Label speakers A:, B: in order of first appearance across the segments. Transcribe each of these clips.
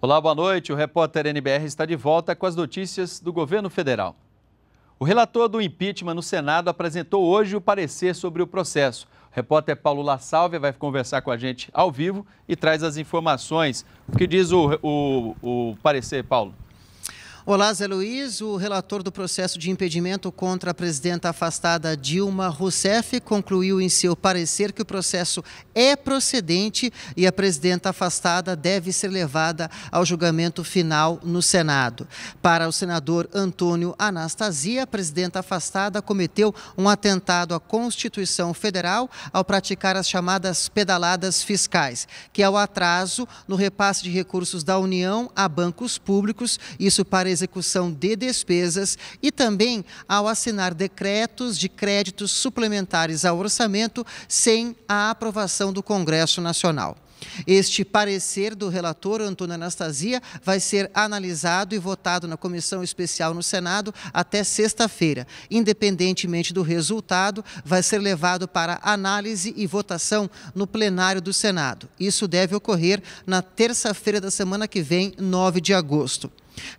A: Olá, boa noite. O repórter NBR está de volta com as notícias do governo federal. O relator do impeachment no Senado apresentou hoje o parecer sobre o processo. O repórter Paulo La Salve vai conversar com a gente ao vivo e traz as informações. O que diz o, o, o parecer, Paulo?
B: Olá, Zé Luiz. O relator do processo de impedimento contra a presidenta afastada Dilma Rousseff concluiu em seu parecer que o processo é procedente e a presidenta afastada deve ser levada ao julgamento final no Senado. Para o senador Antônio Anastasia, a presidenta afastada cometeu um atentado à Constituição Federal ao praticar as chamadas pedaladas fiscais, que é o atraso no repasse de recursos da União a bancos públicos, isso parece execução de despesas e também ao assinar decretos de créditos suplementares ao orçamento sem a aprovação do Congresso Nacional. Este parecer do relator Antônio Anastasia vai ser analisado e votado na comissão especial no Senado até sexta-feira. Independentemente do resultado, vai ser levado para análise e votação no plenário do Senado. Isso deve ocorrer na terça-feira da semana que vem, 9 de agosto.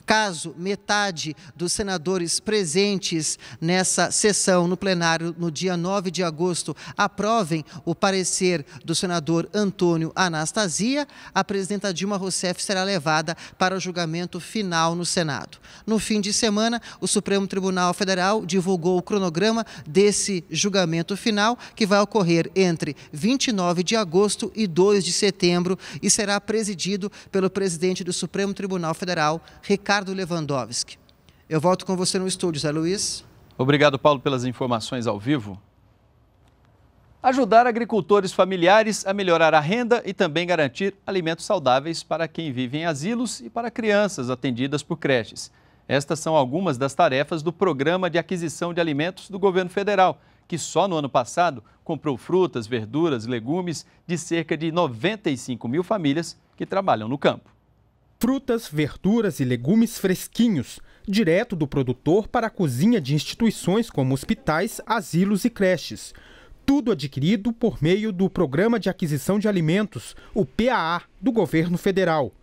B: Caso metade dos senadores presentes nessa sessão no plenário no dia 9 de agosto aprovem o parecer do senador Antônio Anastasia, a presidenta Dilma Rousseff será levada para o julgamento final no Senado. No fim de semana, o Supremo Tribunal Federal divulgou o cronograma desse julgamento final, que vai ocorrer entre 29 de agosto e 2 de setembro e será presidido pelo presidente do Supremo Tribunal Federal, Ricardo Lewandowski. Eu volto com você no estúdio, Zé Luiz.
A: Obrigado, Paulo, pelas informações ao vivo. Ajudar agricultores familiares a melhorar a renda e também garantir alimentos saudáveis para quem vive em asilos e para crianças atendidas por creches. Estas são algumas das tarefas do Programa de Aquisição de Alimentos do Governo Federal, que só no ano passado comprou frutas, verduras, legumes de cerca de 95 mil famílias que trabalham no campo
C: frutas, verduras e legumes fresquinhos, direto do produtor para a cozinha de instituições como hospitais, asilos e creches. Tudo adquirido por meio do Programa de Aquisição de Alimentos, o PAA, do governo federal.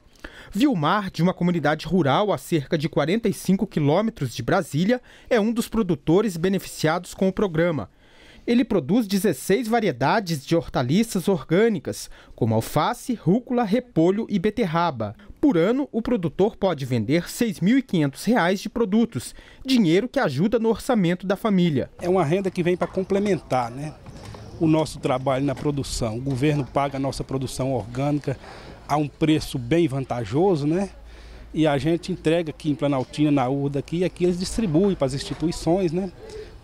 C: Vilmar, de uma comunidade rural a cerca de 45 quilômetros de Brasília, é um dos produtores beneficiados com o programa. Ele produz 16 variedades de hortaliças orgânicas, como alface, rúcula, repolho e beterraba. Por ano, o produtor pode vender R$ 6.500 de produtos, dinheiro que ajuda no orçamento da família. É uma renda que vem para complementar né, o nosso trabalho na produção. O governo paga a nossa produção orgânica a um preço bem vantajoso, né? E a gente entrega aqui em Planaltina, na URDA, aqui, e aqui eles distribuem para as instituições, né?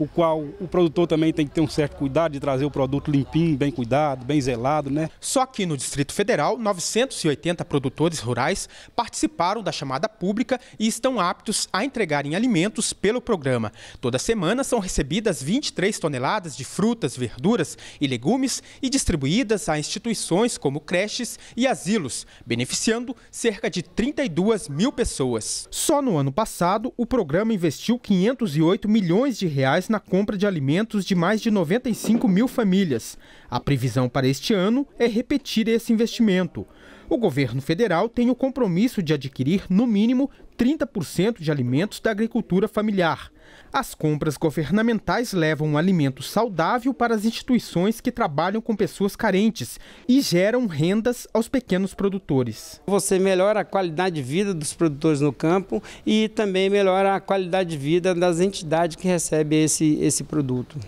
C: o qual o produtor também tem que ter um certo cuidado de trazer o produto limpinho, bem cuidado, bem zelado, né? Só que no Distrito Federal, 980 produtores rurais participaram da chamada pública e estão aptos a entregarem alimentos pelo programa. Toda semana são recebidas 23 toneladas de frutas, verduras e legumes e distribuídas a instituições como creches e asilos, beneficiando cerca de 32 mil pessoas. Só no ano passado, o programa investiu 508 milhões de reais na compra de alimentos de mais de 95 mil famílias. A previsão para este ano é repetir esse investimento. O governo federal tem o compromisso de adquirir, no mínimo, 30% de alimentos da agricultura familiar. As compras governamentais levam um alimento saudável para as instituições que trabalham com pessoas carentes e geram rendas aos pequenos produtores. Você melhora a qualidade de vida dos produtores no campo e também melhora a qualidade de vida das entidades que recebem esse, esse produto.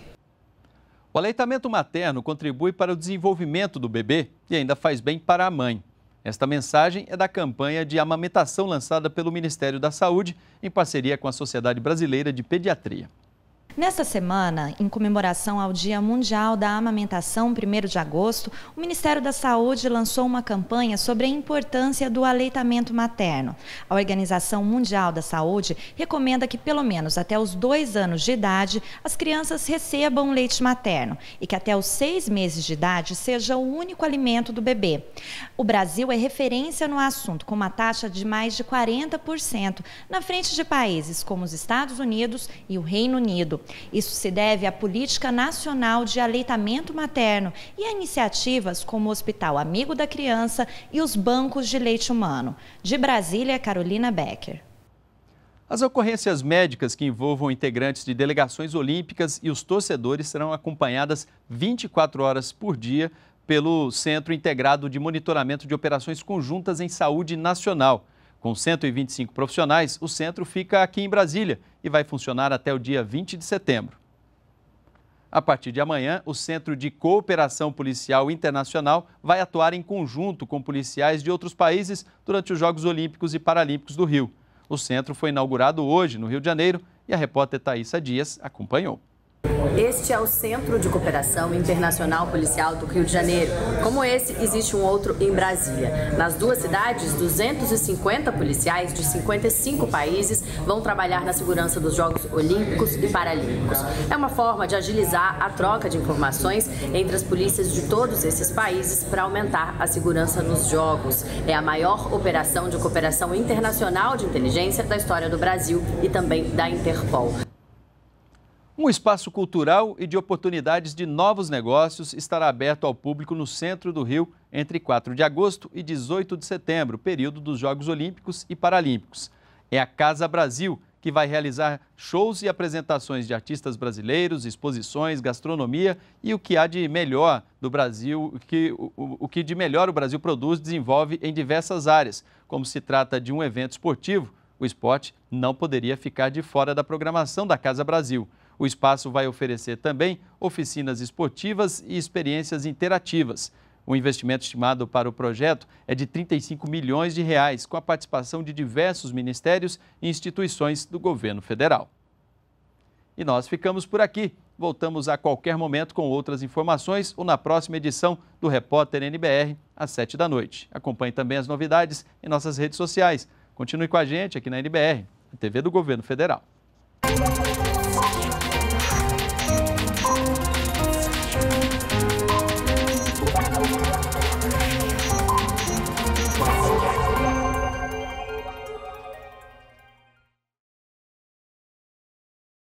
A: O aleitamento materno contribui para o desenvolvimento do bebê e ainda faz bem para a mãe. Esta mensagem é da campanha de amamentação lançada pelo Ministério da Saúde em parceria com a Sociedade Brasileira de Pediatria. Nesta semana, em comemoração ao Dia Mundial da Amamentação, 1 de agosto, o Ministério da Saúde lançou uma campanha sobre a importância do aleitamento materno. A Organização Mundial da Saúde recomenda que, pelo menos até os dois anos de idade, as crianças recebam leite materno e que até os seis meses de idade seja o único alimento do bebê. O Brasil é referência no assunto, com uma taxa de mais de 40%, na frente de países como os Estados Unidos e o Reino Unido. Isso se deve à política nacional de aleitamento materno e a iniciativas como o Hospital Amigo da Criança e os bancos de leite humano. De Brasília, Carolina Becker. As ocorrências médicas que envolvam integrantes de delegações olímpicas e os torcedores serão acompanhadas 24 horas por dia pelo Centro Integrado de Monitoramento de Operações Conjuntas em Saúde Nacional. Com 125 profissionais, o centro fica aqui em Brasília e vai funcionar até o dia 20 de setembro. A partir de amanhã, o Centro de Cooperação Policial Internacional vai atuar em conjunto com policiais de outros países durante os Jogos Olímpicos e Paralímpicos do Rio. O centro foi inaugurado hoje no Rio de Janeiro e a repórter Thaisa Dias acompanhou.
B: Este é o Centro de Cooperação Internacional Policial do Rio de Janeiro. Como esse, existe um outro em Brasília. Nas duas cidades, 250 policiais de 55 países vão trabalhar na segurança dos Jogos Olímpicos e Paralímpicos. É uma forma de agilizar a troca de informações entre as polícias de todos esses países para aumentar a segurança nos Jogos. É a maior operação de cooperação internacional de inteligência da história do Brasil e também da Interpol.
A: Um espaço cultural e de oportunidades de novos negócios estará aberto ao público no centro do Rio entre 4 de agosto e 18 de setembro, período dos Jogos Olímpicos e Paralímpicos. É a Casa Brasil que vai realizar shows e apresentações de artistas brasileiros, exposições, gastronomia e o que há de melhor do Brasil, o que, o, o que de melhor o Brasil produz, desenvolve em diversas áreas. Como se trata de um evento esportivo, o esporte não poderia ficar de fora da programação da Casa Brasil. O espaço vai oferecer também oficinas esportivas e experiências interativas. O investimento estimado para o projeto é de 35 milhões de reais, com a participação de diversos ministérios e instituições do governo federal. E nós ficamos por aqui. Voltamos a qualquer momento com outras informações ou na próxima edição do Repórter NBR, às 7 da noite. Acompanhe também as novidades em nossas redes sociais. Continue com a gente aqui na NBR, a TV do Governo Federal.